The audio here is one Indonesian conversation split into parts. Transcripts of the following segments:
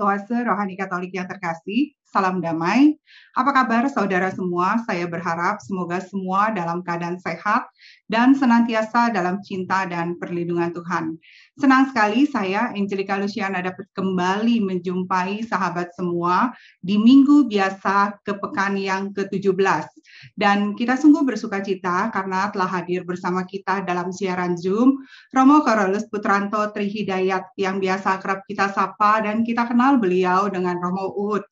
Oase Rohani Katolik yang terkasih, salam damai. Apa kabar saudara semua? Saya berharap semoga semua dalam keadaan sehat dan senantiasa dalam cinta dan perlindungan Tuhan. Senang sekali saya, Angelica Luciana, dapat kembali menjumpai sahabat semua di minggu biasa ke pekan yang ke-17. Dan kita sungguh bersuka cita karena telah hadir bersama kita dalam siaran Zoom, Romo Karolus Putranto Trihidayat yang biasa kerap kita sapa dan kita kenal beliau dengan Romo Uud.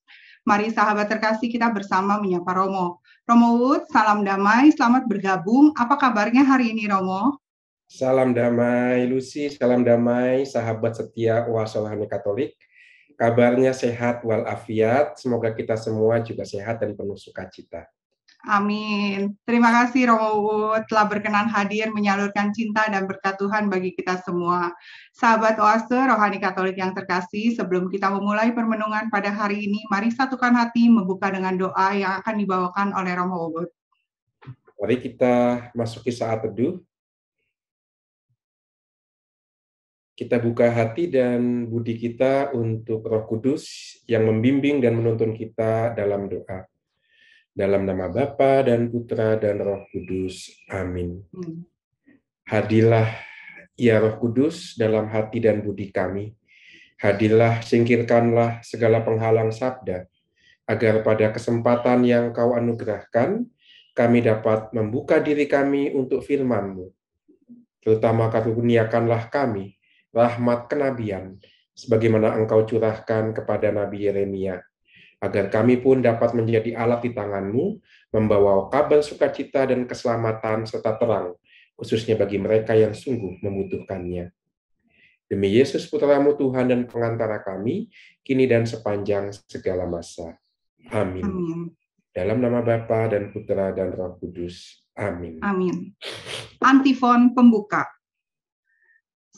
Mari sahabat terkasih kita bersama menyapa Romo. Romo Uud, salam damai, selamat bergabung. Apa kabarnya hari ini Romo? Salam damai Lucy, salam damai sahabat setia Wasolahani Katolik. Kabarnya sehat walafiat, semoga kita semua juga sehat dan penuh sukacita. Amin. Terima kasih Romo Wood telah berkenan hadir menyalurkan cinta dan berkat Tuhan bagi kita semua. Sahabat Oase Rohani Katolik yang terkasih, sebelum kita memulai permenungan pada hari ini, mari satukan hati membuka dengan doa yang akan dibawakan oleh Romo Wood. Mari kita masuki saat teduh kita buka hati dan budi kita untuk Roh Kudus yang membimbing dan menuntun kita dalam doa. Dalam nama Bapa dan Putra dan Roh Kudus. Amin. Hmm. Hadilah ya Roh Kudus dalam hati dan budi kami. Hadilah singkirkanlah segala penghalang sabda agar pada kesempatan yang kau anugerahkan kami dapat membuka diri kami untuk firman-Mu. Terutama karuniakanlah kami rahmat kenabian, sebagaimana engkau curahkan kepada Nabi Yeremia, agar kami pun dapat menjadi alat di tanganmu, membawa kabar sukacita dan keselamatan serta terang, khususnya bagi mereka yang sungguh membutuhkannya. Demi Yesus Putramu Tuhan dan pengantara kami, kini dan sepanjang segala masa. Amin. Amin. Dalam nama Bapa dan Putra dan Roh Kudus. Amin. Amin. Antifon pembuka.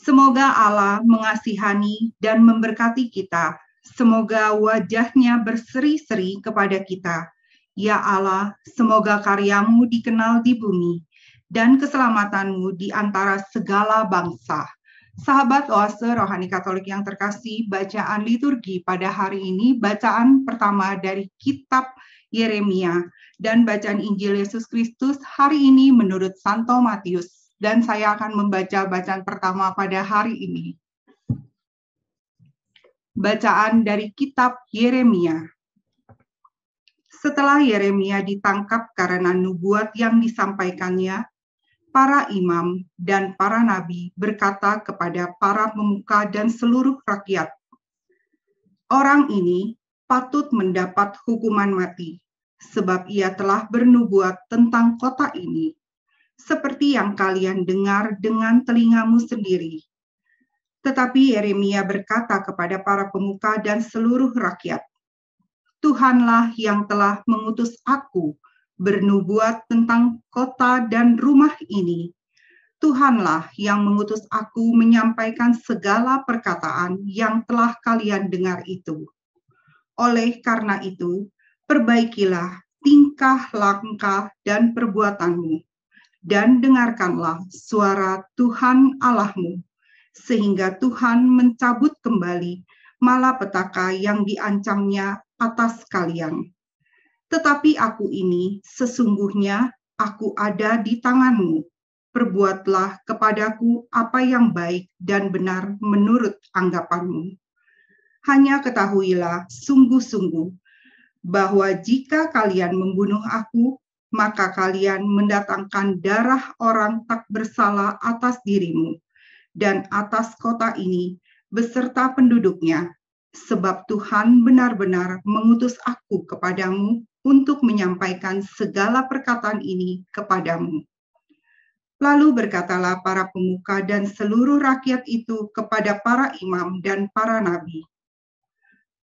Semoga Allah mengasihani dan memberkati kita. Semoga wajahnya berseri-seri kepada kita. Ya Allah, semoga karyamu dikenal di bumi dan keselamatanmu di antara segala bangsa. Sahabat Oase Rohani Katolik yang terkasih, bacaan liturgi pada hari ini bacaan pertama dari kitab Yeremia dan bacaan Injil Yesus Kristus hari ini menurut Santo Matius dan saya akan membaca bacaan pertama pada hari ini. Bacaan dari kitab Yeremia. Setelah Yeremia ditangkap karena nubuat yang disampaikannya, para imam dan para nabi berkata kepada para pemuka dan seluruh rakyat, Orang ini patut mendapat hukuman mati, sebab ia telah bernubuat tentang kota ini seperti yang kalian dengar dengan telingamu sendiri. Tetapi Yeremia berkata kepada para pemuka dan seluruh rakyat, Tuhanlah yang telah mengutus aku bernubuat tentang kota dan rumah ini. Tuhanlah yang mengutus aku menyampaikan segala perkataan yang telah kalian dengar itu. Oleh karena itu, perbaikilah tingkah, langkah, dan perbuatanmu dan dengarkanlah suara Tuhan Allahmu, sehingga Tuhan mencabut kembali malapetaka yang diancamnya atas kalian. Tetapi aku ini sesungguhnya aku ada di tanganmu. Perbuatlah kepadaku apa yang baik dan benar menurut anggapanmu. Hanya ketahuilah sungguh-sungguh bahwa jika kalian membunuh aku, maka kalian mendatangkan darah orang tak bersalah atas dirimu dan atas kota ini beserta penduduknya, sebab Tuhan benar-benar mengutus aku kepadamu untuk menyampaikan segala perkataan ini kepadamu. Lalu berkatalah para pemuka dan seluruh rakyat itu kepada para imam dan para nabi,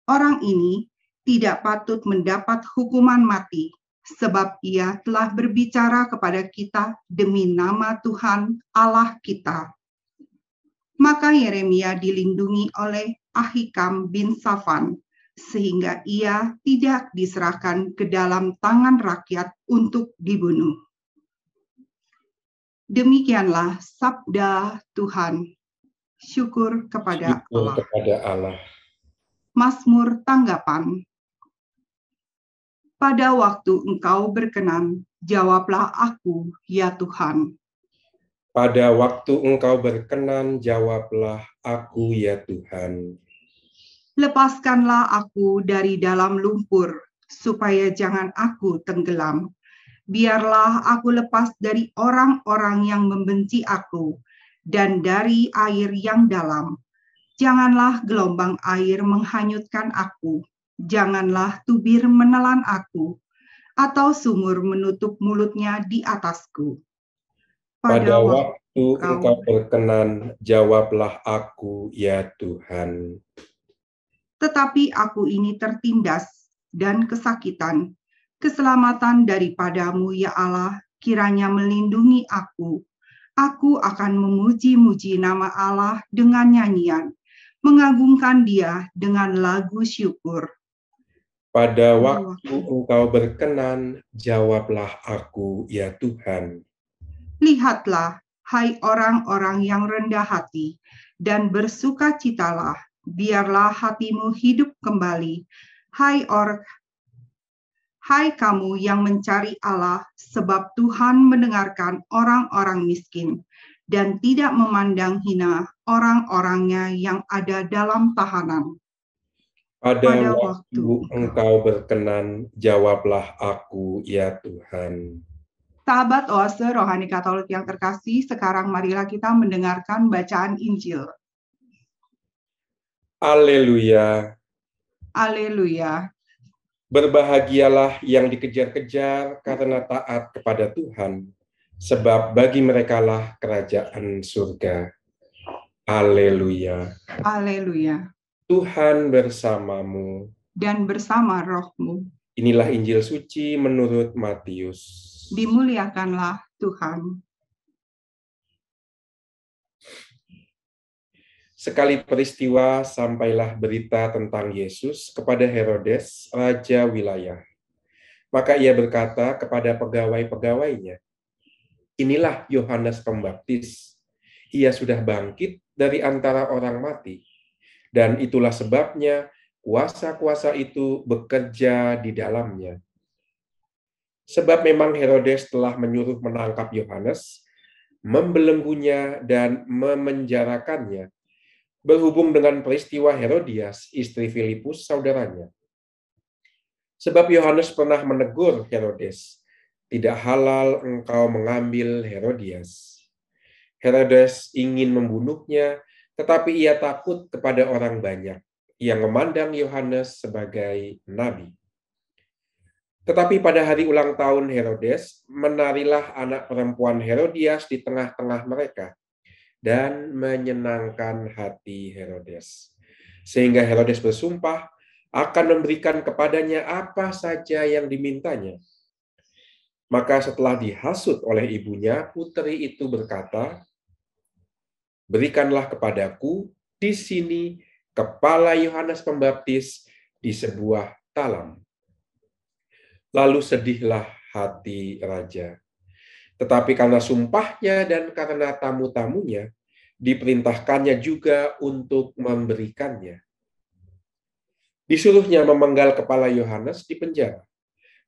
"Orang ini tidak patut mendapat hukuman mati, sebab ia telah berbicara kepada kita demi nama Tuhan Allah kita. Maka Yeremia dilindungi oleh Ahikam bin Safan, sehingga ia tidak diserahkan ke dalam tangan rakyat untuk dibunuh. Demikianlah sabda Tuhan. Syukur kepada Allah. Masmur tanggapan pada waktu engkau berkenan, jawablah aku, ya Tuhan. Pada waktu engkau berkenan, jawablah aku, ya Tuhan. Lepaskanlah aku dari dalam lumpur, supaya jangan aku tenggelam. Biarlah aku lepas dari orang-orang yang membenci aku, dan dari air yang dalam. Janganlah gelombang air menghanyutkan aku, janganlah tubir menelan aku, atau sumur menutup mulutnya di atasku. Pada, Pada waktu kau, engkau berkenan, jawablah aku, ya Tuhan. Tetapi aku ini tertindas dan kesakitan. Keselamatan daripadamu, ya Allah, kiranya melindungi aku. Aku akan memuji-muji nama Allah dengan nyanyian, mengagungkan dia dengan lagu syukur pada hmm. waktu engkau berkenan, jawablah aku, ya Tuhan. Lihatlah, hai orang-orang yang rendah hati, dan bersukacitalah, biarlah hatimu hidup kembali. Hai orang, Hai kamu yang mencari Allah, sebab Tuhan mendengarkan orang-orang miskin dan tidak memandang hina orang-orangnya yang ada dalam tahanan. Pada waktu engkau berkenan, jawablah aku, ya Tuhan. Sahabat Oase Rohani Katolik yang terkasih, sekarang marilah kita mendengarkan bacaan Injil. Aleluya. Aleluya. Berbahagialah yang dikejar-kejar karena taat kepada Tuhan, sebab bagi merekalah kerajaan surga. Aleluya. Aleluya. Tuhan bersamamu. Dan bersama rohmu. Inilah Injil suci menurut Matius. Dimuliakanlah Tuhan. Sekali peristiwa, sampailah berita tentang Yesus kepada Herodes, raja wilayah. Maka ia berkata kepada pegawai-pegawainya, "Inilah Yohanes Pembaptis. Ia sudah bangkit dari antara orang mati." Dan itulah sebabnya kuasa-kuasa itu bekerja di dalamnya. Sebab memang Herodes telah menyuruh menangkap Yohanes, membelenggunya, dan memenjarakannya. Berhubung dengan peristiwa Herodias, istri Filipus, saudaranya. Sebab Yohanes pernah menegur Herodes, tidak halal engkau mengambil Herodias. Herodes ingin membunuhnya, tetapi ia takut kepada orang banyak yang memandang Yohanes sebagai nabi. Tetapi pada hari ulang tahun Herodes, menarilah anak perempuan Herodias di tengah-tengah mereka dan menyenangkan hati Herodes. Sehingga Herodes bersumpah akan memberikan kepadanya apa saja yang dimintanya. Maka setelah dihasut oleh ibunya, putri itu berkata, berikanlah kepadaku di sini kepala Yohanes Pembaptis di sebuah talam. Lalu sedihlah hati raja. Tetapi karena sumpahnya dan karena tamu-tamunya, diperintahkannya juga untuk memberikannya. Disuruhnya memenggal kepala Yohanes di penjara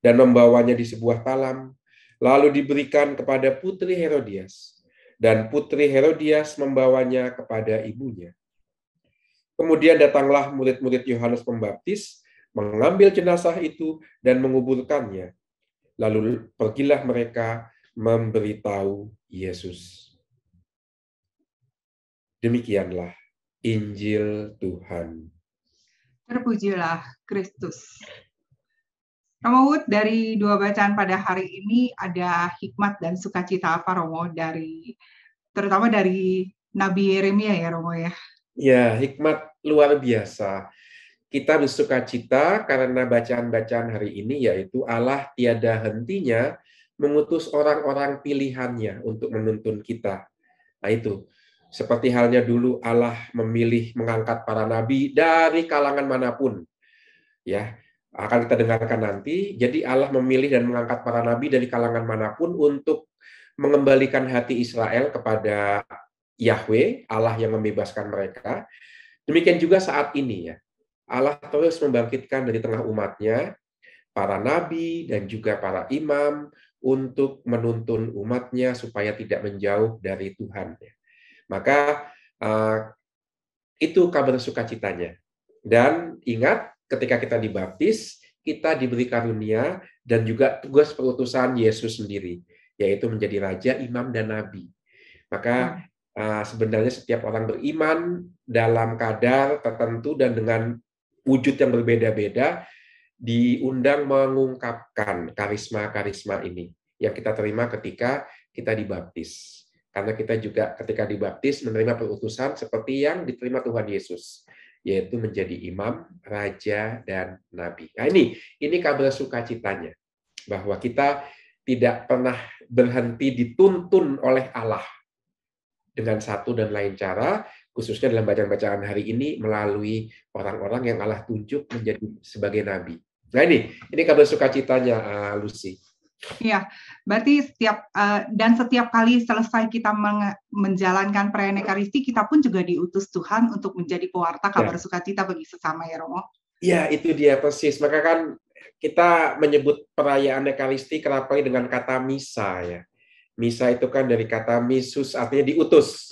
dan membawanya di sebuah talam, lalu diberikan kepada putri Herodias dan putri Herodias membawanya kepada ibunya. Kemudian datanglah murid-murid Yohanes Pembaptis, mengambil jenazah itu dan menguburkannya. Lalu pergilah mereka memberitahu Yesus. Demikianlah Injil Tuhan. Terpujilah Kristus. Romo Wood, dari dua bacaan pada hari ini ada hikmat dan sukacita apa Romo dari terutama dari Nabi Yeremia ya Romo ya? Ya, hikmat luar biasa. Kita bersukacita karena bacaan-bacaan hari ini yaitu Allah tiada hentinya mengutus orang-orang pilihannya untuk menuntun kita. Nah itu, seperti halnya dulu Allah memilih mengangkat para nabi dari kalangan manapun. Ya, akan kita dengarkan nanti. Jadi Allah memilih dan mengangkat para nabi dari kalangan manapun untuk mengembalikan hati Israel kepada Yahweh, Allah yang membebaskan mereka. Demikian juga saat ini ya. Allah terus membangkitkan dari tengah umatnya para nabi dan juga para imam untuk menuntun umatnya supaya tidak menjauh dari Tuhan. Ya. Maka eh, itu kabar sukacitanya. Dan ingat ketika kita dibaptis, kita diberi karunia dan juga tugas perutusan Yesus sendiri, yaitu menjadi raja, imam dan nabi. Maka hmm. ah, sebenarnya setiap orang beriman dalam kadar tertentu dan dengan wujud yang berbeda-beda diundang mengungkapkan karisma-karisma ini yang kita terima ketika kita dibaptis. Karena kita juga ketika dibaptis menerima perutusan seperti yang diterima Tuhan Yesus yaitu menjadi imam, raja, dan nabi. Nah ini, ini kabar sukacitanya, bahwa kita tidak pernah berhenti dituntun oleh Allah dengan satu dan lain cara, khususnya dalam bacaan-bacaan hari ini melalui orang-orang yang Allah tunjuk menjadi sebagai nabi. Nah ini, ini kabar sukacitanya uh, Lucy. Iya, berarti setiap uh, dan setiap kali selesai kita menjalankan perayaan Ekaristi, kita pun juga diutus Tuhan untuk menjadi pewarta ya. kabar ya. sukacita bagi sesama ya Romo. Iya, itu dia persis. Maka kan kita menyebut perayaan Ekaristi kenapa dengan kata misa ya. Misa itu kan dari kata misus artinya diutus.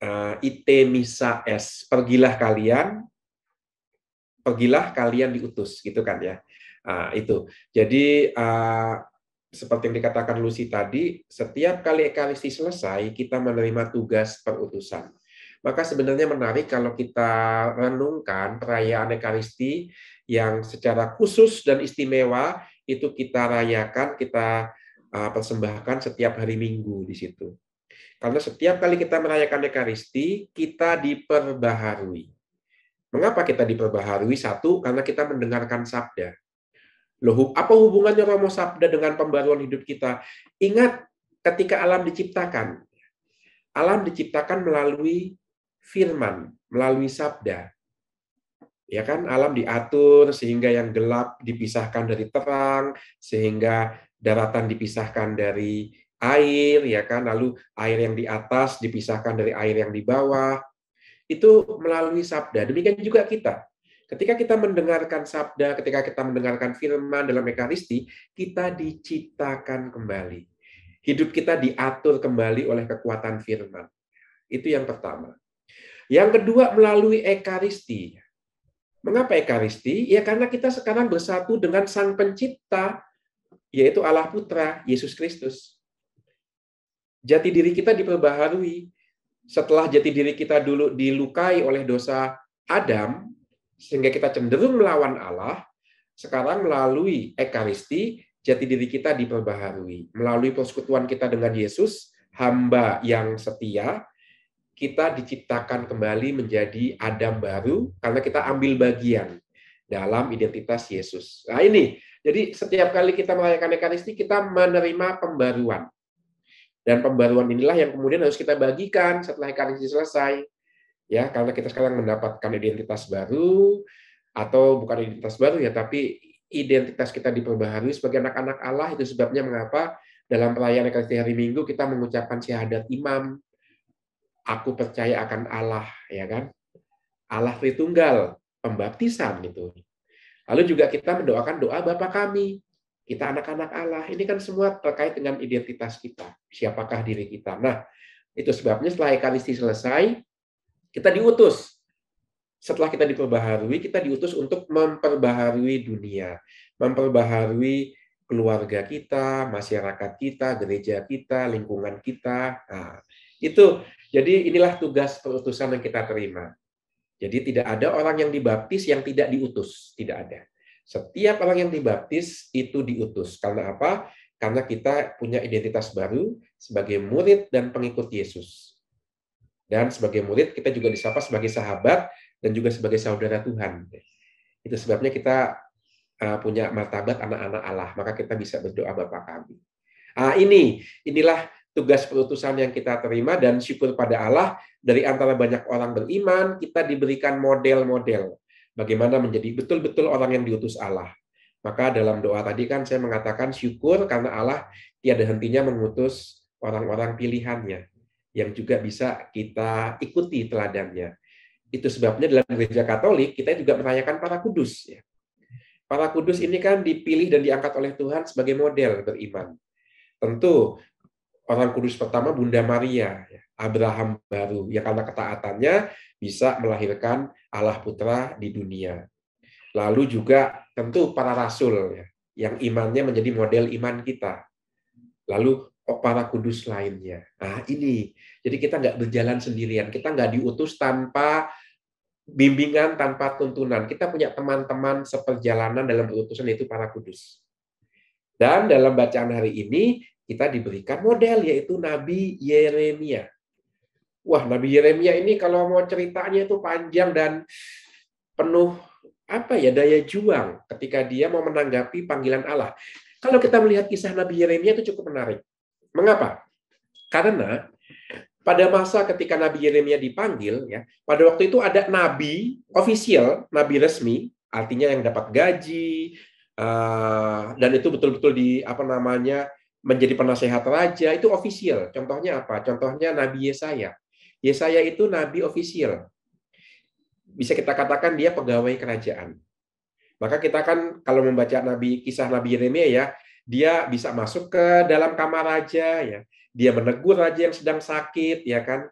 Uh, ite misa es, pergilah kalian, pergilah kalian diutus gitu kan ya. Nah, itu. Jadi uh, seperti yang dikatakan Lucy tadi, setiap kali ekaristi selesai kita menerima tugas perutusan. Maka sebenarnya menarik kalau kita renungkan perayaan ekaristi yang secara khusus dan istimewa itu kita rayakan, kita ah, persembahkan setiap hari Minggu di situ. Karena setiap kali kita merayakan Ekaristi, kita diperbaharui. Mengapa kita diperbaharui? Satu, karena kita mendengarkan sabda. Loh, apa hubungannya Romo Sabda dengan pembaruan hidup kita? Ingat ketika alam diciptakan. Alam diciptakan melalui firman, melalui sabda. Ya kan, alam diatur sehingga yang gelap dipisahkan dari terang, sehingga daratan dipisahkan dari air, ya kan, lalu air yang di atas dipisahkan dari air yang di bawah. Itu melalui sabda. Demikian juga kita. Ketika kita mendengarkan sabda, ketika kita mendengarkan firman dalam Ekaristi, kita diciptakan kembali. Hidup kita diatur kembali oleh kekuatan firman. Itu yang pertama. Yang kedua, melalui Ekaristi. Mengapa Ekaristi? Ya karena kita sekarang bersatu dengan Sang Pencipta, yaitu Allah Putra, Yesus Kristus. Jati diri kita diperbaharui. Setelah jati diri kita dulu dilukai oleh dosa Adam, sehingga kita cenderung melawan Allah, sekarang melalui Ekaristi, jati diri kita diperbaharui. Melalui persekutuan kita dengan Yesus, hamba yang setia, kita diciptakan kembali menjadi Adam baru karena kita ambil bagian dalam identitas Yesus. Nah ini, jadi setiap kali kita merayakan Ekaristi, kita menerima pembaruan. Dan pembaruan inilah yang kemudian harus kita bagikan setelah Ekaristi selesai ya karena kita sekarang mendapatkan identitas baru atau bukan identitas baru ya tapi identitas kita diperbaharui sebagai anak-anak Allah itu sebabnya mengapa dalam perayaan Ekaristi hari Minggu kita mengucapkan syahadat imam aku percaya akan Allah ya kan Allah Tritunggal pembaptisan gitu lalu juga kita mendoakan doa Bapa kami kita anak-anak Allah ini kan semua terkait dengan identitas kita siapakah diri kita nah itu sebabnya setelah Ekaristi selesai kita diutus. Setelah kita diperbaharui, kita diutus untuk memperbaharui dunia, memperbaharui keluarga kita, masyarakat kita, gereja kita, lingkungan kita. Nah, itu jadi inilah tugas perutusan yang kita terima. Jadi tidak ada orang yang dibaptis yang tidak diutus, tidak ada. Setiap orang yang dibaptis itu diutus. Karena apa? Karena kita punya identitas baru sebagai murid dan pengikut Yesus. Dan sebagai murid, kita juga disapa sebagai sahabat dan juga sebagai saudara Tuhan. Itu sebabnya kita eh, punya martabat anak-anak Allah, maka kita bisa berdoa Bapa kami. Uh, ini, inilah tugas perutusan yang kita terima dan syukur pada Allah dari antara banyak orang beriman kita diberikan model-model bagaimana menjadi betul-betul orang yang diutus Allah. Maka dalam doa tadi kan saya mengatakan syukur karena Allah tiada hentinya mengutus orang-orang pilihannya yang juga bisa kita ikuti teladannya. Itu sebabnya dalam gereja Katolik kita juga merayakan para kudus. Ya. Para kudus ini kan dipilih dan diangkat oleh Tuhan sebagai model beriman. Tentu orang kudus pertama Bunda Maria, ya, Abraham baru, ya karena ketaatannya bisa melahirkan Allah Putra di dunia. Lalu juga tentu para rasul ya, yang imannya menjadi model iman kita. Lalu para kudus lainnya. Nah ini, jadi kita nggak berjalan sendirian, kita nggak diutus tanpa bimbingan, tanpa tuntunan. Kita punya teman-teman seperjalanan dalam utusan itu para kudus. Dan dalam bacaan hari ini kita diberikan model yaitu Nabi Yeremia. Wah, Nabi Yeremia ini kalau mau ceritanya itu panjang dan penuh apa ya daya juang ketika dia mau menanggapi panggilan Allah. Kalau kita melihat kisah Nabi Yeremia itu cukup menarik. Mengapa? Karena pada masa ketika Nabi Yeremia dipanggil, ya, pada waktu itu ada nabi ofisial, nabi resmi, artinya yang dapat gaji, uh, dan itu betul-betul di apa namanya menjadi penasehat raja itu ofisial. Contohnya apa? Contohnya Nabi Yesaya. Yesaya itu nabi ofisial. Bisa kita katakan dia pegawai kerajaan. Maka kita kan kalau membaca Nabi kisah Nabi Yeremia ya, dia bisa masuk ke dalam kamar raja ya dia menegur raja yang sedang sakit ya kan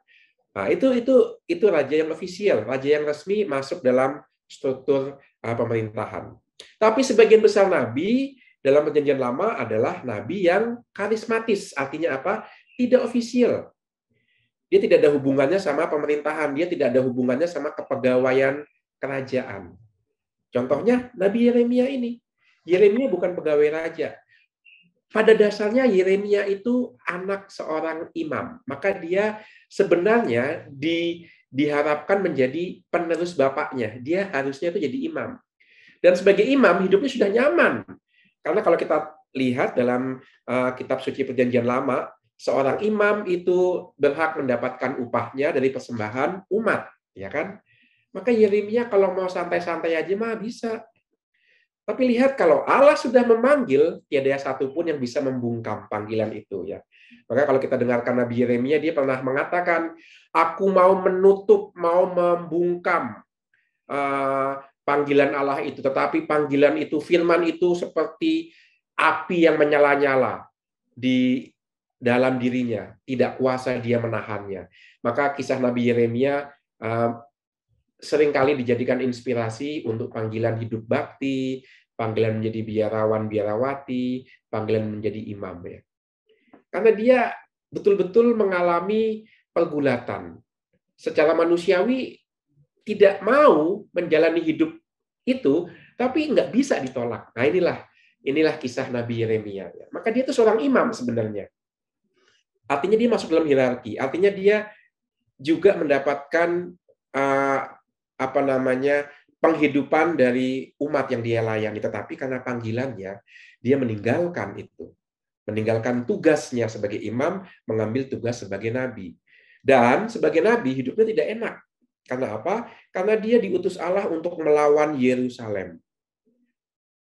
nah, itu itu itu raja yang ofisial raja yang resmi masuk dalam struktur uh, pemerintahan tapi sebagian besar nabi dalam perjanjian lama adalah nabi yang karismatis artinya apa tidak ofisial dia tidak ada hubungannya sama pemerintahan dia tidak ada hubungannya sama kepegawaian kerajaan contohnya nabi Yeremia ini Yeremia bukan pegawai raja pada dasarnya Yeremia itu anak seorang imam, maka dia sebenarnya di, diharapkan menjadi penerus bapaknya. Dia harusnya itu jadi imam. Dan sebagai imam hidupnya sudah nyaman. Karena kalau kita lihat dalam uh, kitab suci Perjanjian Lama, seorang imam itu berhak mendapatkan upahnya dari persembahan umat, ya kan? Maka Yeremia kalau mau santai-santai aja mah bisa. Tapi lihat kalau Allah sudah memanggil, tiada satu pun yang bisa membungkam panggilan itu ya. Maka kalau kita dengarkan Nabi Yeremia, dia pernah mengatakan, aku mau menutup, mau membungkam uh, panggilan Allah itu. Tetapi panggilan itu, firman itu seperti api yang menyala-nyala di dalam dirinya, tidak kuasa dia menahannya. Maka kisah Nabi Yeremia uh, seringkali dijadikan inspirasi untuk panggilan hidup bakti, panggilan menjadi biarawan biarawati, panggilan menjadi imam ya. Karena dia betul-betul mengalami pergulatan. Secara manusiawi tidak mau menjalani hidup itu, tapi nggak bisa ditolak. Nah inilah inilah kisah Nabi Yeremia. Ya. Maka dia itu seorang imam sebenarnya. Artinya dia masuk dalam hierarki. Artinya dia juga mendapatkan uh, apa namanya penghidupan dari umat yang dia layani, tetapi karena panggilannya, dia meninggalkan itu. Meninggalkan tugasnya sebagai imam, mengambil tugas sebagai nabi. Dan sebagai nabi, hidupnya tidak enak. Karena apa? Karena dia diutus Allah untuk melawan Yerusalem.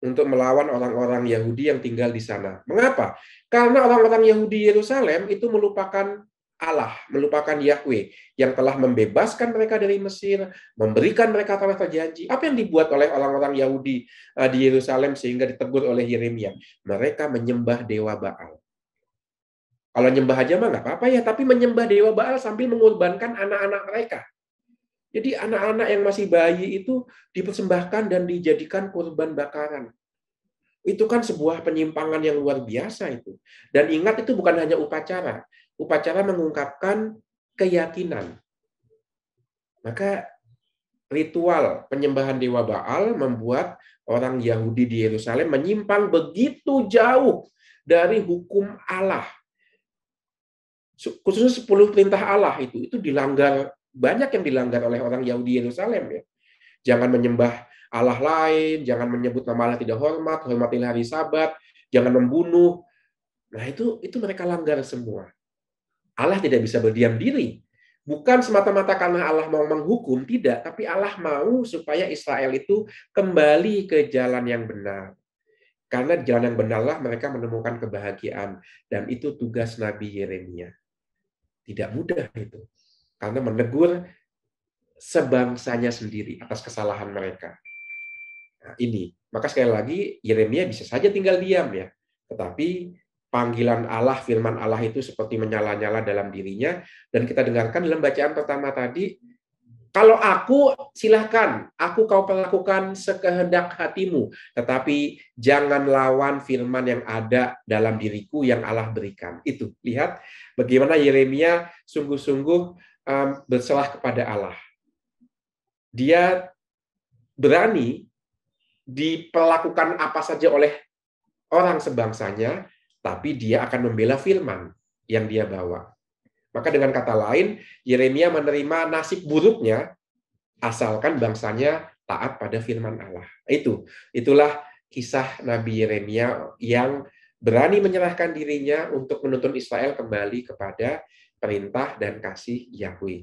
Untuk melawan orang-orang Yahudi yang tinggal di sana. Mengapa? Karena orang-orang Yahudi Yerusalem itu melupakan Allah, melupakan Yahweh yang telah membebaskan mereka dari Mesir, memberikan mereka tanah terjanji. Apa yang dibuat oleh orang-orang Yahudi eh, di Yerusalem sehingga ditegur oleh Yeremia? Mereka menyembah dewa Baal. Kalau nyembah aja mah nggak apa-apa ya, tapi menyembah dewa Baal sambil mengorbankan anak-anak mereka. Jadi anak-anak yang masih bayi itu dipersembahkan dan dijadikan korban bakaran. Itu kan sebuah penyimpangan yang luar biasa itu. Dan ingat itu bukan hanya upacara, upacara mengungkapkan keyakinan. Maka ritual penyembahan dewa Baal membuat orang Yahudi di Yerusalem menyimpang begitu jauh dari hukum Allah. Khususnya 10 perintah Allah itu itu dilanggar banyak yang dilanggar oleh orang Yahudi Yerusalem ya. Jangan menyembah Allah lain, jangan menyebut nama Allah tidak hormat, hormatilah hari Sabat, jangan membunuh. Nah, itu itu mereka langgar semua. Allah tidak bisa berdiam diri. Bukan semata-mata karena Allah mau menghukum, tidak, tapi Allah mau supaya Israel itu kembali ke jalan yang benar. Karena jalan yang benarlah mereka menemukan kebahagiaan dan itu tugas Nabi Yeremia. Tidak mudah itu. Karena menegur sebangsanya sendiri atas kesalahan mereka. Nah, ini, maka sekali lagi Yeremia bisa saja tinggal diam ya. Tetapi panggilan Allah, firman Allah itu seperti menyala-nyala dalam dirinya. Dan kita dengarkan dalam bacaan pertama tadi, kalau aku, silahkan. Aku kau perlakukan sekehendak hatimu. Tetapi jangan lawan firman yang ada dalam diriku yang Allah berikan. Itu, lihat bagaimana Yeremia sungguh-sungguh um, berserah kepada Allah. Dia berani diperlakukan apa saja oleh orang sebangsanya, tapi dia akan membela firman yang dia bawa. Maka dengan kata lain, Yeremia menerima nasib buruknya asalkan bangsanya taat pada firman Allah. Itu, itulah kisah Nabi Yeremia yang berani menyerahkan dirinya untuk menuntun Israel kembali kepada perintah dan kasih Yahweh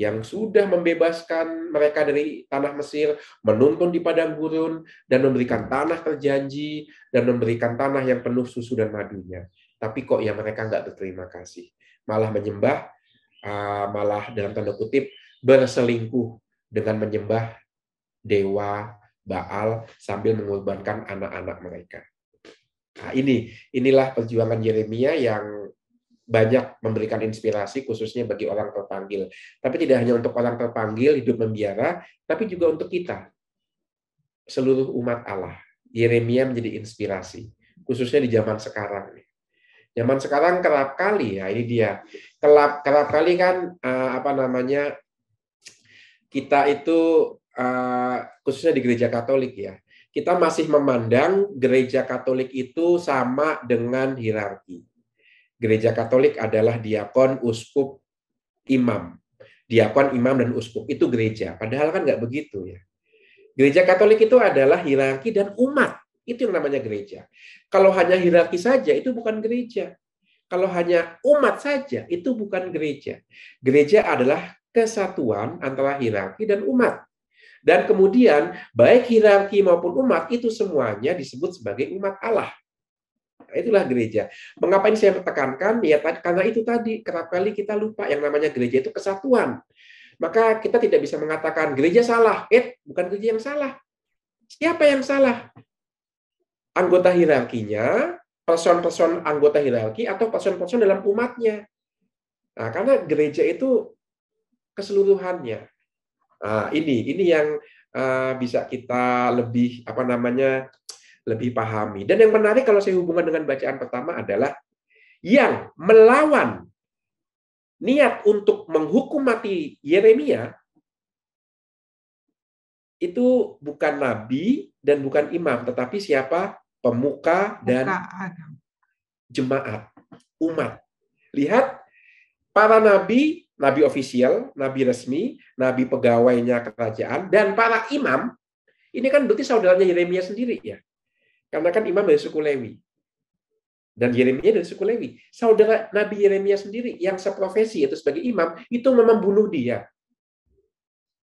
yang sudah membebaskan mereka dari tanah Mesir, menuntun di padang gurun, dan memberikan tanah terjanji, dan memberikan tanah yang penuh susu dan madunya. Tapi kok ya mereka nggak berterima kasih. Malah menyembah, ah, malah dalam tanda kutip, berselingkuh dengan menyembah dewa Baal sambil mengorbankan anak-anak mereka. Nah, ini inilah perjuangan Yeremia yang banyak memberikan inspirasi khususnya bagi orang terpanggil. Tapi tidak hanya untuk orang terpanggil hidup membiara, tapi juga untuk kita. Seluruh umat Allah. Yeremia menjadi inspirasi, khususnya di zaman sekarang. Zaman sekarang kerap kali ya ini dia. Kerap kerap kali kan eh, apa namanya? Kita itu eh, khususnya di gereja Katolik ya kita masih memandang gereja Katolik itu sama dengan hierarki gereja Katolik adalah diakon, uskup, imam. Diakon, imam, dan uskup itu gereja. Padahal kan nggak begitu ya. Gereja Katolik itu adalah hierarki dan umat. Itu yang namanya gereja. Kalau hanya hierarki saja, itu bukan gereja. Kalau hanya umat saja, itu bukan gereja. Gereja adalah kesatuan antara hierarki dan umat. Dan kemudian, baik hierarki maupun umat, itu semuanya disebut sebagai umat Allah. Itulah gereja. Mengapa ini saya tekankan? Ya karena itu tadi kerap kali kita lupa yang namanya gereja itu kesatuan. Maka kita tidak bisa mengatakan gereja salah. Eh, bukan gereja yang salah. Siapa yang salah? Anggota hierarkinya, person-person anggota hierarki atau person-person dalam umatnya. Nah, karena gereja itu keseluruhannya. Nah, ini ini yang eh, bisa kita lebih apa namanya lebih pahami. Dan yang menarik kalau saya hubungkan dengan bacaan pertama adalah yang melawan niat untuk menghukum mati Yeremia itu bukan nabi dan bukan imam, tetapi siapa? Pemuka dan jemaat, umat. Lihat, para nabi, nabi ofisial, nabi resmi, nabi pegawainya kerajaan, dan para imam, ini kan berarti saudaranya Yeremia sendiri ya. Karena kan imam dari suku Lewi. Dan Yeremia dari suku Lewi. Saudara Nabi Yeremia sendiri yang seprofesi itu sebagai imam, itu memang bunuh dia.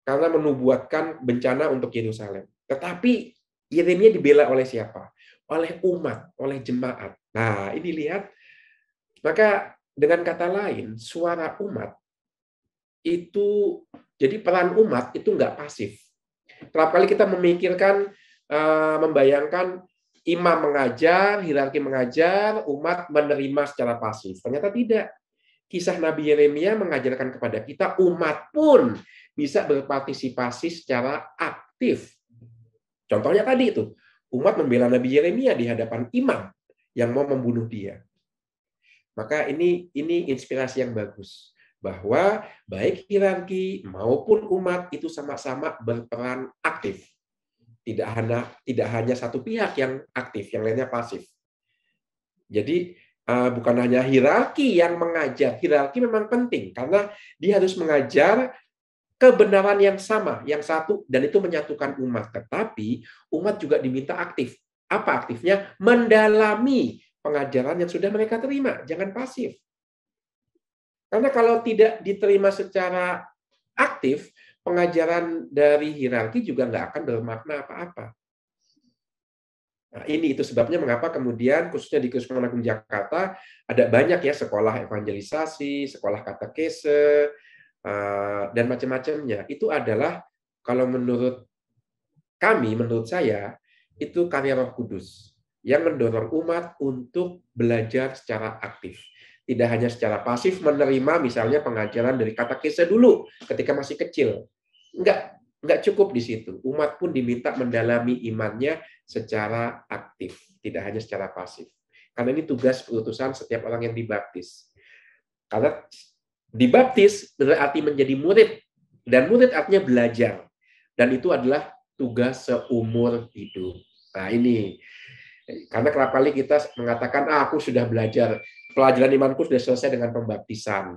Karena menubuatkan bencana untuk Yerusalem. Tetapi Yeremia dibela oleh siapa? Oleh umat, oleh jemaat. Nah, ini lihat. Maka dengan kata lain, suara umat itu jadi peran umat itu nggak pasif. Kerap kali kita memikirkan, eh, membayangkan imam mengajar, hierarki mengajar, umat menerima secara pasif. Ternyata tidak. Kisah Nabi Yeremia mengajarkan kepada kita, umat pun bisa berpartisipasi secara aktif. Contohnya tadi itu, umat membela Nabi Yeremia di hadapan imam yang mau membunuh dia. Maka ini ini inspirasi yang bagus bahwa baik hierarki maupun umat itu sama-sama berperan aktif tidak hanya tidak hanya satu pihak yang aktif, yang lainnya pasif. Jadi eh, bukan hanya hierarki yang mengajar. Hierarki memang penting karena dia harus mengajar kebenaran yang sama, yang satu dan itu menyatukan umat. Tetapi umat juga diminta aktif. Apa aktifnya? Mendalami pengajaran yang sudah mereka terima, jangan pasif. Karena kalau tidak diterima secara aktif, pengajaran dari hierarki juga nggak akan bermakna apa-apa. Nah, ini itu sebabnya mengapa kemudian khususnya di Kusuma Agung Jakarta ada banyak ya sekolah evangelisasi, sekolah katekese, eh, dan macam-macamnya. Itu adalah kalau menurut kami, menurut saya, itu karya roh kudus yang mendorong umat untuk belajar secara aktif. Tidak hanya secara pasif menerima misalnya pengajaran dari kata kisah dulu ketika masih kecil. Enggak, enggak cukup di situ. Umat pun diminta mendalami imannya secara aktif, tidak hanya secara pasif. Karena ini tugas perutusan setiap orang yang dibaptis. Karena dibaptis berarti menjadi murid dan murid artinya belajar dan itu adalah tugas seumur hidup. Nah ini karena kerap kali kita mengatakan, ah, aku sudah belajar, pelajaran imanku sudah selesai dengan pembaptisan.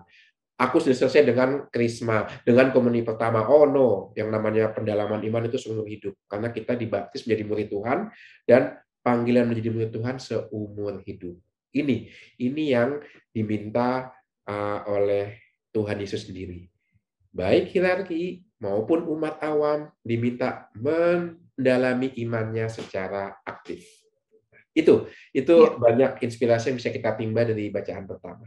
Aku sudah selesai dengan krisma, dengan komuni pertama. Oh no, yang namanya pendalaman iman itu seumur hidup. Karena kita dibaptis menjadi murid Tuhan, dan panggilan menjadi murid Tuhan seumur hidup. Ini, ini yang diminta uh, oleh Tuhan Yesus sendiri. Baik hierarki maupun umat awam diminta mendalami imannya secara aktif. Itu itu ya. banyak inspirasi yang bisa kita timba dari bacaan pertama.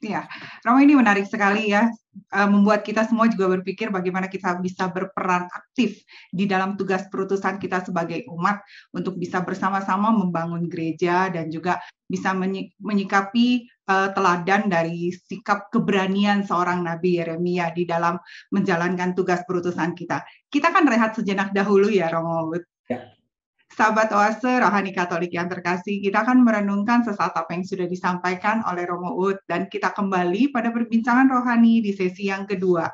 Ya, Romo ini menarik sekali ya, eh, membuat kita semua juga berpikir bagaimana kita bisa berperan aktif di dalam tugas perutusan kita sebagai umat untuk bisa bersama-sama membangun gereja dan juga bisa menyikapi eh, teladan dari sikap keberanian seorang Nabi Yeremia di dalam menjalankan tugas perutusan kita. Kita kan rehat sejenak dahulu ya, Romo. Ya. Sahabat Oase, Rohani Katolik yang terkasih, kita akan merenungkan sesaat apa yang sudah disampaikan oleh Romo Ut dan kita kembali pada perbincangan rohani di sesi yang kedua.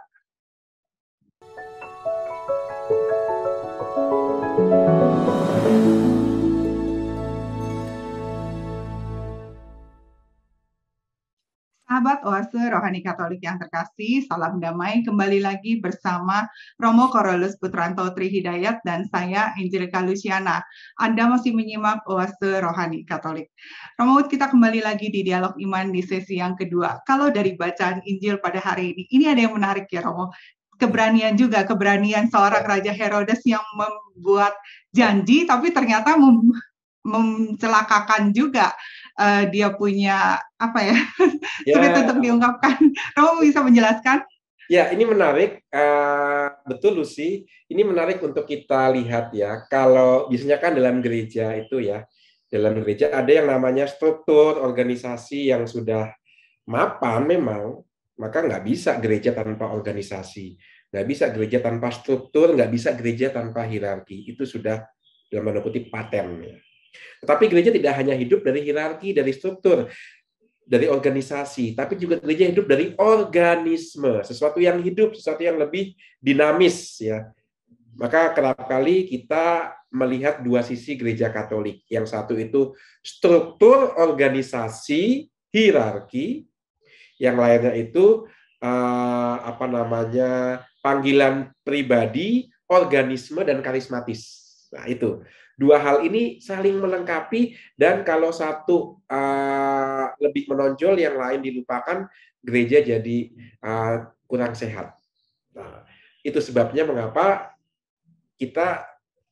Sahabat Oase Rohani Katolik yang terkasih, salam damai kembali lagi bersama Romo Korolus Putranto Trihidayat dan saya Angelica Luciana. Anda masih menyimak Oase Rohani Katolik. Romo, kita kembali lagi di Dialog Iman di sesi yang kedua. Kalau dari bacaan Injil pada hari ini, ini ada yang menarik ya Romo keberanian juga keberanian seorang raja Herodes yang membuat janji tapi ternyata mem mencelakakan juga uh, dia punya apa ya yeah. sulit ya. untuk diungkapkan. Kamu bisa menjelaskan? Ya, ini menarik. Uh, betul, Lucy. Ini menarik untuk kita lihat ya. Kalau biasanya kan dalam gereja itu ya, dalam gereja ada yang namanya struktur organisasi yang sudah mapan memang, maka nggak bisa gereja tanpa organisasi. Nggak bisa gereja tanpa struktur, nggak bisa gereja tanpa hierarki. Itu sudah dalam tanda kutip paten. Ya. Tetapi gereja tidak hanya hidup dari hierarki, dari struktur, dari organisasi, tapi juga gereja hidup dari organisme, sesuatu yang hidup, sesuatu yang lebih dinamis ya. Maka kerap kali kita melihat dua sisi gereja Katolik. Yang satu itu struktur organisasi hierarki, yang lainnya itu eh, apa namanya panggilan pribadi, organisme dan karismatis. Nah, itu dua hal ini saling melengkapi dan kalau satu uh, lebih menonjol yang lain dilupakan gereja jadi uh, kurang sehat. Nah, itu sebabnya mengapa kita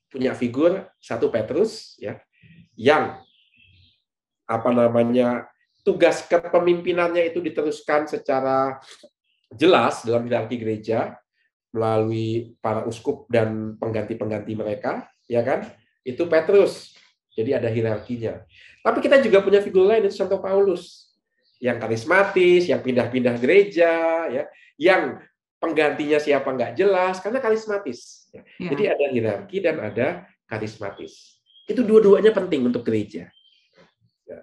punya figur satu Petrus ya yang apa namanya tugas kepemimpinannya itu diteruskan secara jelas dalam hierarki gereja melalui para uskup dan pengganti-pengganti mereka ya kan itu Petrus. Jadi ada hierarkinya. Tapi kita juga punya figur lain itu Santo Paulus yang karismatis, yang pindah-pindah gereja, ya, yang penggantinya siapa nggak jelas karena karismatis. Ya. ya. Jadi ada hierarki dan ada karismatis. Itu dua-duanya penting untuk gereja. Ya.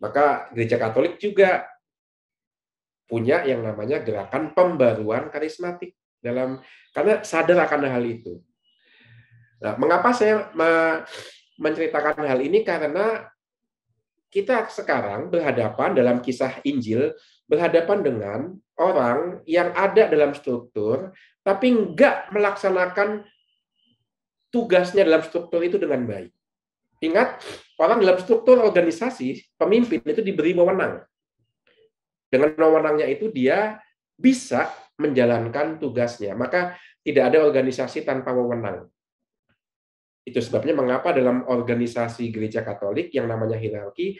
Maka gereja Katolik juga punya yang namanya gerakan pembaruan karismatik dalam karena sadar akan hal itu. Nah, mengapa saya menceritakan hal ini? Karena kita sekarang berhadapan dalam kisah Injil, berhadapan dengan orang yang ada dalam struktur, tapi nggak melaksanakan tugasnya dalam struktur itu dengan baik. Ingat, orang dalam struktur organisasi, pemimpin itu diberi wewenang. Dengan wewenangnya itu dia bisa menjalankan tugasnya. Maka tidak ada organisasi tanpa wewenang. Itu sebabnya mengapa dalam organisasi gereja Katolik yang namanya hierarki,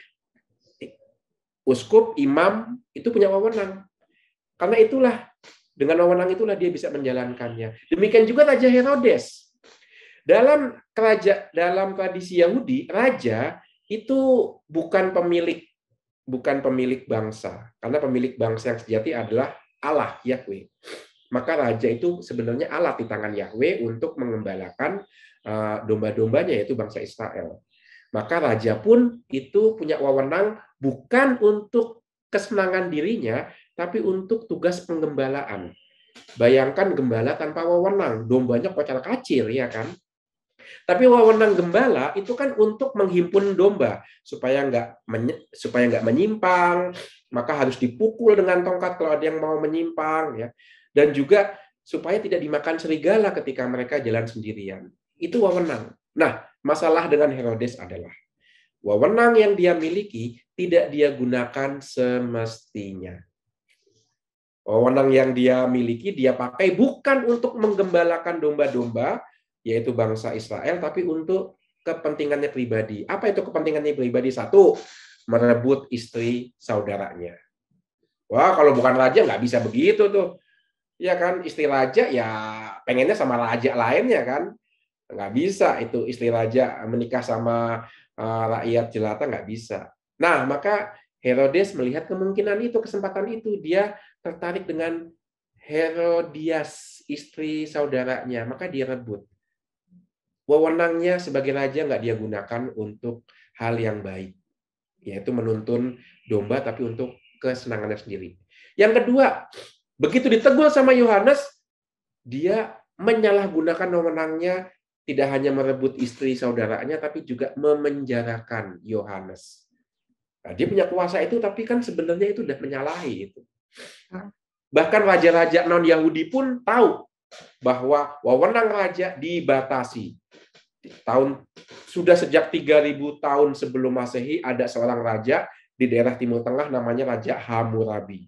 uskup, imam itu punya wewenang. Karena itulah dengan wewenang itulah dia bisa menjalankannya. Demikian juga Raja Herodes. Dalam keraja dalam tradisi Yahudi, raja itu bukan pemilik bukan pemilik bangsa. Karena pemilik bangsa yang sejati adalah Allah, Yahweh maka raja itu sebenarnya alat di tangan Yahweh untuk mengembalakan Eh, domba-dombanya yaitu bangsa Israel. Maka raja pun itu punya wewenang bukan untuk kesenangan dirinya, tapi untuk tugas penggembalaan. Bayangkan gembala tanpa wewenang, dombanya kocar kacir ya kan? Tapi wewenang gembala itu kan untuk menghimpun domba supaya nggak supaya nggak menyimpang, maka harus dipukul dengan tongkat kalau ada yang mau menyimpang ya. Dan juga supaya tidak dimakan serigala ketika mereka jalan sendirian. Itu wewenang. Nah, masalah dengan Herodes adalah wewenang yang dia miliki tidak dia gunakan semestinya. Wewenang yang dia miliki dia pakai bukan untuk menggembalakan domba-domba, yaitu bangsa Israel, tapi untuk kepentingannya pribadi. Apa itu kepentingannya pribadi? Satu, merebut istri saudaranya. Wah, kalau bukan raja nggak bisa begitu tuh. Ya kan, istri raja ya pengennya sama raja lainnya kan. Nggak bisa itu istri raja menikah sama eh, rakyat jelata nggak bisa. Nah, maka Herodes melihat kemungkinan itu, kesempatan itu. Dia tertarik dengan Herodias, istri saudaranya. Maka dia rebut. Wewenangnya sebagai raja nggak dia gunakan untuk hal yang baik. Yaitu menuntun domba tapi untuk kesenangannya sendiri. Yang kedua, begitu ditegur sama Yohanes, dia menyalahgunakan wewenangnya tidak hanya merebut istri saudaranya, tapi juga memenjarakan Yohanes. Nah, dia punya kuasa itu, tapi kan sebenarnya itu sudah menyalahi itu. Ah. Bahkan raja-raja non-Yahudi pun tahu bahwa wewenang raja dibatasi. Tahun sudah sejak 3000 tahun sebelum Masehi ada seorang raja di daerah Timur Tengah namanya Raja Hammurabi.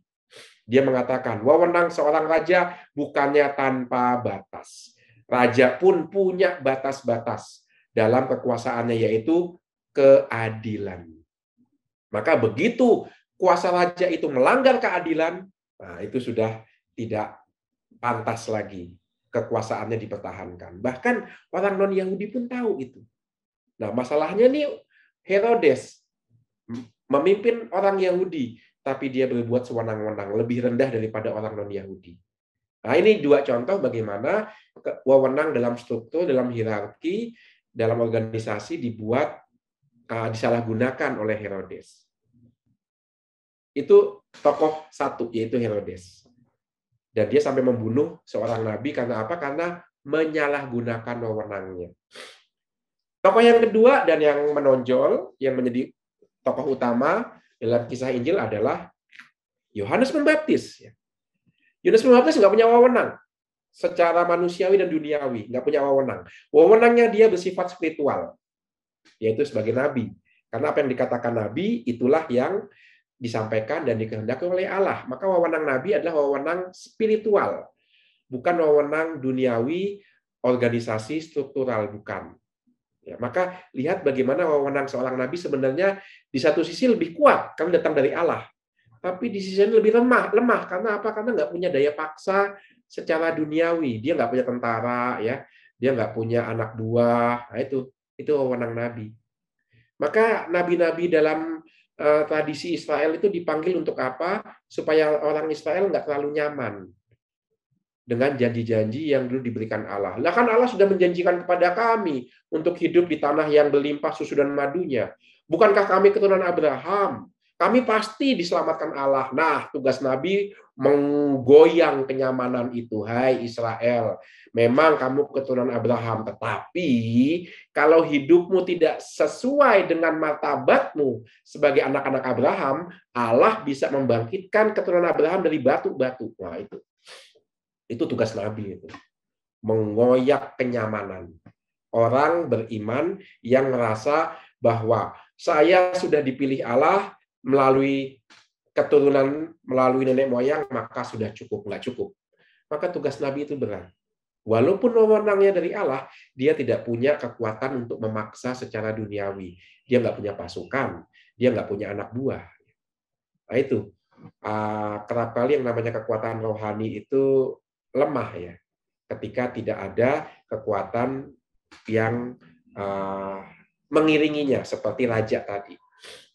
Dia mengatakan, wewenang seorang raja bukannya tanpa batas. Raja pun punya batas-batas dalam kekuasaannya yaitu keadilan. Maka begitu kuasa raja itu melanggar keadilan, nah itu sudah tidak pantas lagi kekuasaannya dipertahankan. Bahkan orang non-Yahudi pun tahu itu. Nah, masalahnya nih Herodes memimpin orang Yahudi, tapi dia berbuat sewenang-wenang, lebih rendah daripada orang non-Yahudi. Nah, ini dua contoh bagaimana wewenang dalam struktur, dalam hierarki, dalam organisasi dibuat uh, disalahgunakan oleh Herodes. Itu tokoh satu yaitu Herodes. Dan dia sampai membunuh seorang nabi karena apa? Karena menyalahgunakan wewenangnya. Tokoh yang kedua dan yang menonjol, yang menjadi tokoh utama dalam kisah Injil adalah Yohanes Pembaptis. Ya. Yunus bin Matius nggak punya wewenang secara manusiawi dan duniawi, nggak punya wewenang. Wewenangnya dia bersifat spiritual, yaitu sebagai nabi. Karena apa yang dikatakan nabi itulah yang disampaikan dan dikehendaki oleh Allah. Maka wewenang nabi adalah wewenang spiritual, bukan wewenang duniawi, organisasi struktural bukan. Ya, maka lihat bagaimana wewenang seorang nabi sebenarnya di satu sisi lebih kuat karena datang dari Allah tapi di sisi lain lebih lemah lemah karena apa karena nggak punya daya paksa secara duniawi dia nggak punya tentara ya dia nggak punya anak buah nah, itu itu wewenang nabi maka nabi-nabi dalam uh, tradisi Israel itu dipanggil untuk apa supaya orang Israel nggak terlalu nyaman dengan janji-janji yang dulu diberikan Allah. Lah kan Allah sudah menjanjikan kepada kami untuk hidup di tanah yang berlimpah susu dan madunya. Bukankah kami keturunan Abraham? kami pasti diselamatkan Allah. Nah, tugas Nabi menggoyang kenyamanan itu. Hai Israel, memang kamu keturunan Abraham, tetapi kalau hidupmu tidak sesuai dengan martabatmu sebagai anak-anak Abraham, Allah bisa membangkitkan keturunan Abraham dari batu-batu. Nah, itu. Itu tugas Nabi itu. Mengoyak kenyamanan. Orang beriman yang merasa bahwa saya sudah dipilih Allah, melalui keturunan, melalui nenek moyang, maka sudah cukup, nggak cukup. Maka tugas Nabi itu berat. Walaupun wewenangnya dari Allah, dia tidak punya kekuatan untuk memaksa secara duniawi. Dia nggak punya pasukan, dia nggak punya anak buah. Nah itu, ah, kerap kali yang namanya kekuatan rohani itu lemah ya. Ketika tidak ada kekuatan yang ah, mengiringinya seperti raja tadi.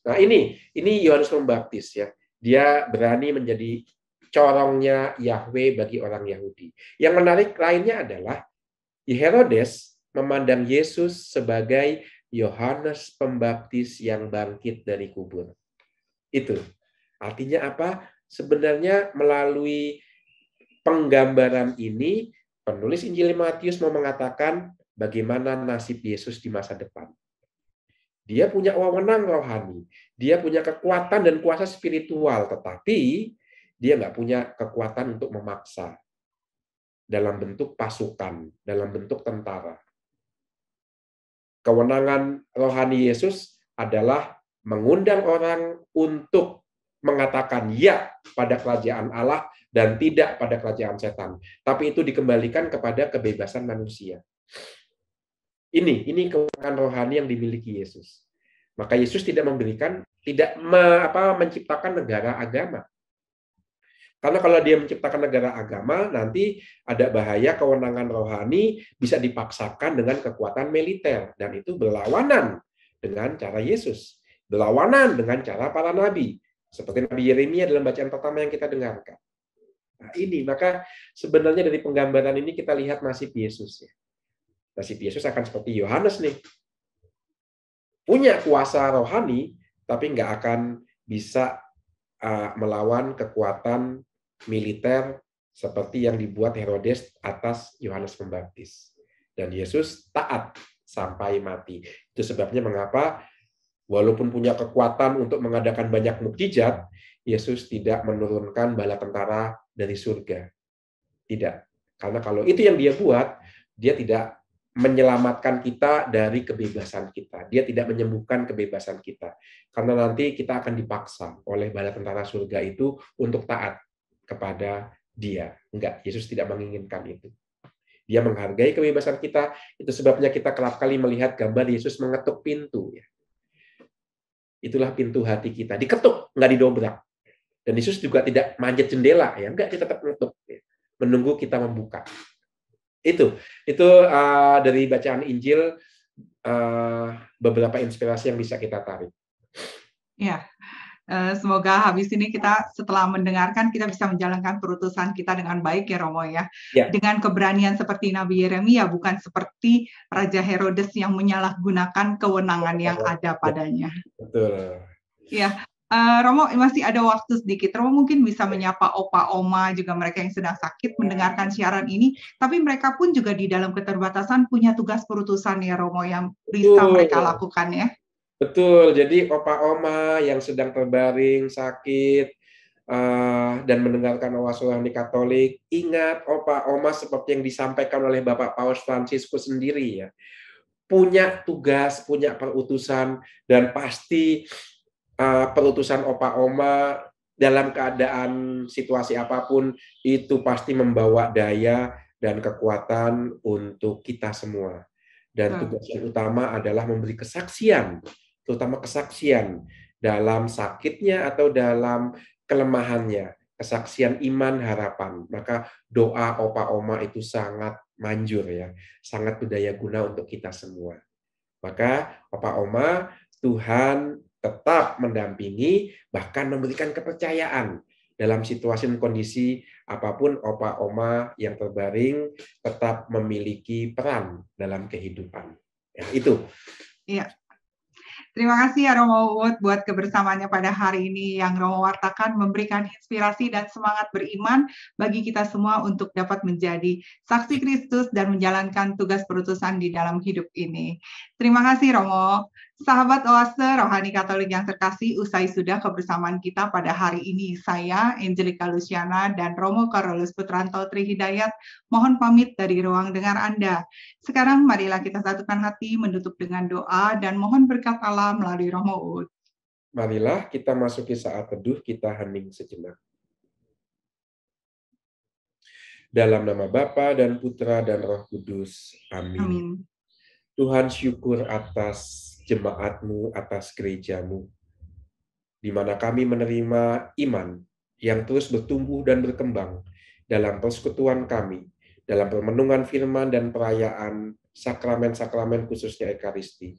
Nah ini ini Yohanes Pembaptis ya. Dia berani menjadi corongnya Yahweh bagi orang Yahudi. Yang menarik lainnya adalah Herodes memandang Yesus sebagai Yohanes Pembaptis yang bangkit dari kubur. Itu. Artinya apa? Sebenarnya melalui penggambaran ini penulis Injil Matius mau mengatakan bagaimana nasib Yesus di masa depan. Dia punya wewenang rohani, dia punya kekuatan dan kuasa spiritual, tetapi dia nggak punya kekuatan untuk memaksa dalam bentuk pasukan, dalam bentuk tentara. Kewenangan rohani Yesus adalah mengundang orang untuk mengatakan ya pada kerajaan Allah dan tidak pada kerajaan setan. Tapi itu dikembalikan kepada kebebasan manusia. Ini ini kekuatan rohani yang dimiliki Yesus. Maka Yesus tidak memberikan, tidak me, apa, menciptakan negara agama. Karena kalau dia menciptakan negara agama, nanti ada bahaya kewenangan rohani bisa dipaksakan dengan kekuatan militer. Dan itu berlawanan dengan cara Yesus. Berlawanan dengan cara para nabi. Seperti Nabi Yeremia dalam bacaan pertama yang kita dengarkan. Nah, ini maka sebenarnya dari penggambaran ini kita lihat nasib Yesus ya nasib Yesus akan seperti Yohanes nih. Punya kuasa rohani, tapi nggak akan bisa uh, melawan kekuatan militer seperti yang dibuat Herodes atas Yohanes Pembaptis. Dan Yesus taat sampai mati. Itu sebabnya mengapa walaupun punya kekuatan untuk mengadakan banyak mukjizat, Yesus tidak menurunkan bala tentara dari surga. Tidak. Karena kalau itu yang dia buat, dia tidak menyelamatkan kita dari kebebasan kita. Dia tidak menyembuhkan kebebasan kita. Karena nanti kita akan dipaksa oleh bala tentara surga itu untuk taat kepada dia. Enggak, Yesus tidak menginginkan itu. Dia menghargai kebebasan kita. Itu sebabnya kita kerap kali melihat gambar Yesus mengetuk pintu. Ya. Itulah pintu hati kita. Diketuk, enggak didobrak. Dan Yesus juga tidak manjat jendela. ya Enggak, dia tetap mengetuk. Ya. Menunggu kita membuka itu itu uh, dari bacaan Injil uh, beberapa inspirasi yang bisa kita tarik. Ya, uh, semoga habis ini kita setelah mendengarkan kita bisa menjalankan perutusan kita dengan baik ya Romo ya. ya. Dengan keberanian seperti Nabi Yeremia bukan seperti Raja Herodes yang menyalahgunakan kewenangan yang ada padanya. Betul. Ya, Eh, Romo masih ada waktu sedikit. Romo mungkin bisa menyapa opa, oma juga mereka yang sedang sakit iya. mendengarkan siaran ini. Tapi mereka pun juga di dalam keterbatasan punya tugas perutusan ya Romo yang bisa Betul. mereka lakukan ya. Betul. Jadi opa, oma yang sedang terbaring sakit uh, dan mendengarkan wawasan di Katolik, ingat opa, oma seperti yang disampaikan oleh Bapak Paus Fransiskus sendiri ya punya tugas, punya perutusan, dan pasti uh, eh, perutusan opa oma dalam keadaan situasi apapun itu pasti membawa daya dan kekuatan untuk kita semua. Dan hmm. tugas yang utama adalah memberi kesaksian, terutama kesaksian dalam sakitnya atau dalam kelemahannya, kesaksian iman harapan. Maka doa opa oma itu sangat manjur ya, sangat berdaya guna untuk kita semua. Maka opa oma Tuhan tetap mendampingi, bahkan memberikan kepercayaan dalam situasi dan kondisi apapun opa oma yang terbaring tetap memiliki peran dalam kehidupan. Ya, itu. Iya. Terima kasih ya Romo Wood buat kebersamaannya pada hari ini yang Romo wartakan memberikan inspirasi dan semangat beriman bagi kita semua untuk dapat menjadi saksi Kristus dan menjalankan tugas perutusan di dalam hidup ini. Terima kasih Romo. Sahabat Oase Rohani Katolik yang terkasih, usai sudah kebersamaan kita pada hari ini. Saya, Angelika Luciana dan Romo Carolus Putranto Trihidayat, mohon pamit dari ruang dengar Anda. Sekarang marilah kita satukan hati, menutup dengan doa, dan mohon berkat Allah melalui Romo Ud. Marilah kita masuki saat teduh, kita hening sejenak. Dalam nama Bapa dan Putra dan Roh Kudus. Amin. Amin. Tuhan syukur atas jemaatmu, atas gerejamu, di mana kami menerima iman yang terus bertumbuh dan berkembang dalam persekutuan kami, dalam pemenungan firman dan perayaan sakramen-sakramen khususnya Ekaristi.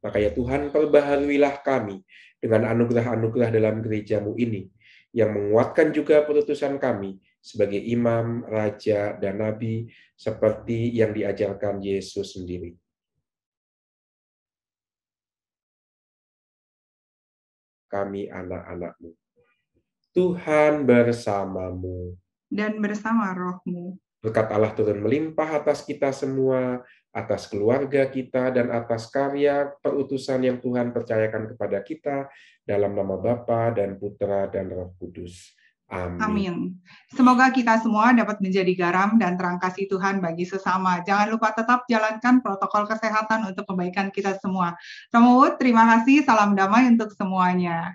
Maka ya Tuhan, perbaharuilah kami dengan anugerah-anugerah dalam gerejamu ini, yang menguatkan juga perutusan kami sebagai imam, raja, dan nabi, seperti yang diajarkan Yesus sendiri. kami anak-anakmu. Tuhan bersamamu. Dan bersama rohmu. Berkat Allah turun melimpah atas kita semua, atas keluarga kita, dan atas karya perutusan yang Tuhan percayakan kepada kita dalam nama Bapa dan Putra dan Roh Kudus Amin. Amin. Semoga kita semua dapat menjadi garam dan terang kasih Tuhan bagi sesama. Jangan lupa tetap jalankan protokol kesehatan untuk kebaikan kita semua. Romo terima kasih. Salam damai untuk semuanya.